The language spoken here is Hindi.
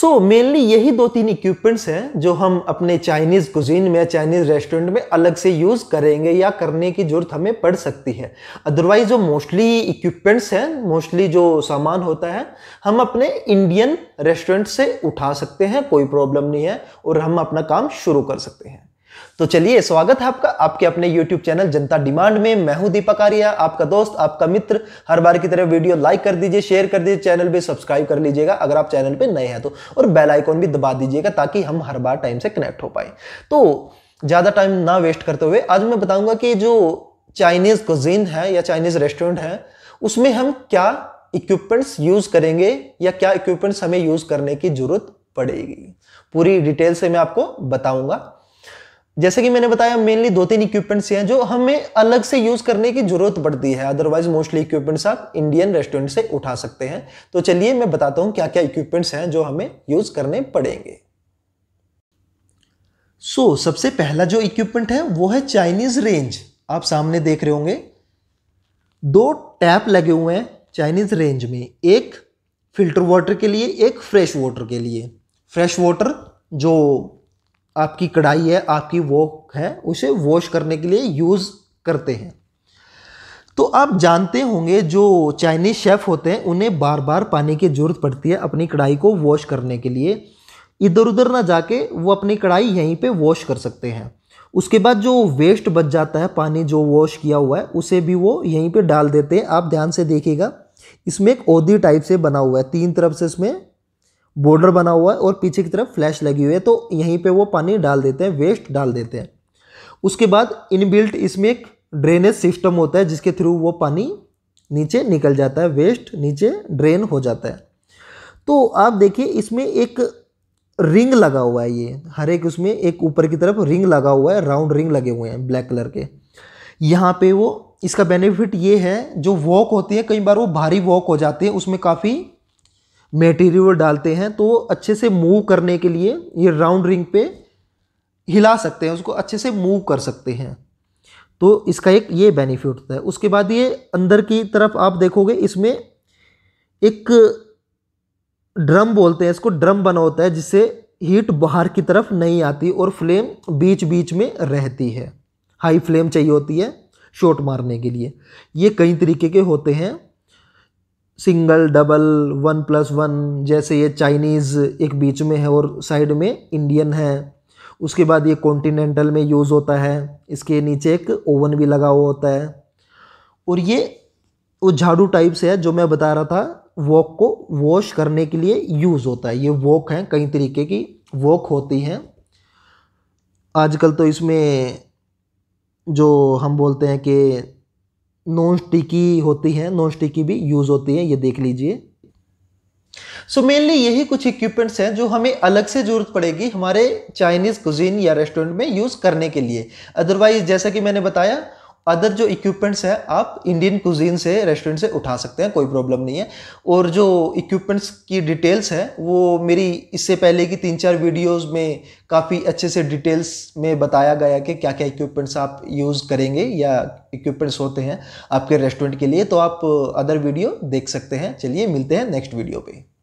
सो so, मेनली यही दो तीन इक्विपमेंट्स हैं जो हम अपने चाइनीज़ कुजीन में या चाइनीज़ रेस्टोरेंट में अलग से यूज़ करेंगे या करने की ज़रूरत हमें पड़ सकती है अदरवाइज जो मोस्टली इक्विपमेंट्स हैं मोस्टली जो सामान होता है हम अपने इंडियन रेस्टोरेंट से उठा सकते हैं कोई प्रॉब्लम नहीं है और हम अपना काम शुरू कर सकते हैं तो चलिए स्वागत है आपका आपके अपने YouTube चैनल जनता डिमांड में मैं हूं दीपक आर्या आपका दोस्त आपका मित्र हर बार की तरह वीडियो लाइक कर दीजिए शेयर कर दीजिए चैनल भी सब्सक्राइब कर लीजिएगा अगर आप चैनल पे नए हैं तो और बेल आइकॉन भी दबा दीजिएगा ताकि हम हर बार टाइम से कनेक्ट हो पाए तो ज़्यादा टाइम ना वेस्ट करते हुए आज मैं बताऊंगा कि जो चाइनीज़ कुजीन है या चाइनीज़ रेस्टोरेंट है उसमें हम क्या इक्विपमेंट्स यूज़ करेंगे या क्या इक्विपमेंट्स हमें यूज़ करने की ज़रूरत पड़ेगी पूरी डिटेल से मैं आपको बताऊंगा जैसे कि मैंने बताया मेनली दो तीन इक्विपमेंट्स हैं जो हमें अलग से यूज करने की जरूरत पड़ती है अदरवाइज मोस्टली इक्विपमेंट्स आप इंडियन रेस्टोरेंट से उठा सकते हैं तो चलिए मैं बताता हूं क्या क्या इक्विपमेंट्स हैं जो हमें यूज करने पड़ेंगे सो so, सबसे पहला जो इक्विपमेंट है वो है चाइनीज रेंज आप सामने देख रहे होंगे दो टैप लगे हुए हैं चाइनीज रेंज में एक फिल्टर वाटर के लिए एक फ्रेश वाटर के लिए फ्रेश वाटर जो आपकी कढ़ाई है आपकी वॉक है उसे वॉश करने के लिए यूज़ करते हैं तो आप जानते होंगे जो चाइनीज़ शेफ़ होते हैं उन्हें बार बार पानी की ज़रूरत पड़ती है अपनी कढ़ाई को वॉश करने के लिए इधर उधर ना जाके वो अपनी कढ़ाई यहीं पे वॉश कर सकते हैं उसके बाद जो वेस्ट बच जाता है पानी जो वॉश किया हुआ है उसे भी वो यहीं पे डाल देते हैं आप ध्यान से देखिएगा इसमें एक ओदी टाइप से बना हुआ है तीन तरफ से इसमें बॉर्डर बना हुआ है और पीछे की तरफ फ्लैश लगी हुई है तो यहीं पे वो पानी डाल देते हैं वेस्ट डाल देते हैं उसके बाद इनबिल्ट इसमें एक ड्रेनेज सिस्टम होता है जिसके थ्रू वो पानी नीचे निकल जाता है वेस्ट नीचे ड्रेन हो जाता है तो आप देखिए इसमें एक रिंग लगा हुआ है ये हर एक उसमें एक ऊपर की तरफ रिंग लगा हुआ है राउंड रिंग लगे हुए हैं ब्लैक कलर के यहाँ पे वो इसका बेनिफिट ये है जो वॉक होती है कई बार वो भारी वॉक हो जाते हैं उसमें काफ़ी मेटीरियल डालते हैं तो अच्छे से मूव करने के लिए ये राउंड रिंग पे हिला सकते हैं उसको अच्छे से मूव कर सकते हैं तो इसका एक ये बेनिफिट होता है उसके बाद ये अंदर की तरफ आप देखोगे इसमें एक ड्रम बोलते हैं इसको ड्रम बना होता है जिससे हीट बाहर की तरफ नहीं आती और फ्लेम बीच बीच में रहती है हाई फ्लेम चाहिए होती है शॉट मारने के लिए ये कई तरीके के होते हैं single double one plus one जैसे ये चाइनीज़ एक बीच में है और साइड में इंडियन है उसके बाद ये कॉन्टिनेंटल में यूज़ होता है इसके नीचे एक ओवन भी लगा हुआ होता है और ये वो झाड़ू टाइप से है जो मैं बता रहा था वॉक को वॉश करने के लिए यूज़ होता है ये वॉक हैं कई तरीके की वॉक होती हैं आजकल तो इसमें जो हम बोलते हैं कि नॉन स्टिकी होती है नॉन स्टिकी भी यूज़ होती है ये देख लीजिए सो so मेनली यही कुछ इक्विपमेंट्स हैं जो हमें अलग से ज़रूरत पड़ेगी हमारे चाइनीज़ कुजीन या रेस्टोरेंट में यूज़ करने के लिए अदरवाइज जैसा कि मैंने बताया अदर जो इक्विपमेंट्स हैं आप इंडियन कुजीन से रेस्टोरेंट से उठा सकते हैं कोई प्रॉब्लम नहीं है और जो इक्विपमेंट्स की डिटेल्स हैं वो मेरी इससे पहले की तीन चार वीडियोस में काफ़ी अच्छे से डिटेल्स में बताया गया कि क्या क्या इक्विपमेंट्स आप यूज़ करेंगे या इक्विपमेंट्स होते हैं आपके रेस्टोरेंट के लिए तो आप अदर वीडियो देख सकते हैं चलिए मिलते हैं नेक्स्ट वीडियो पर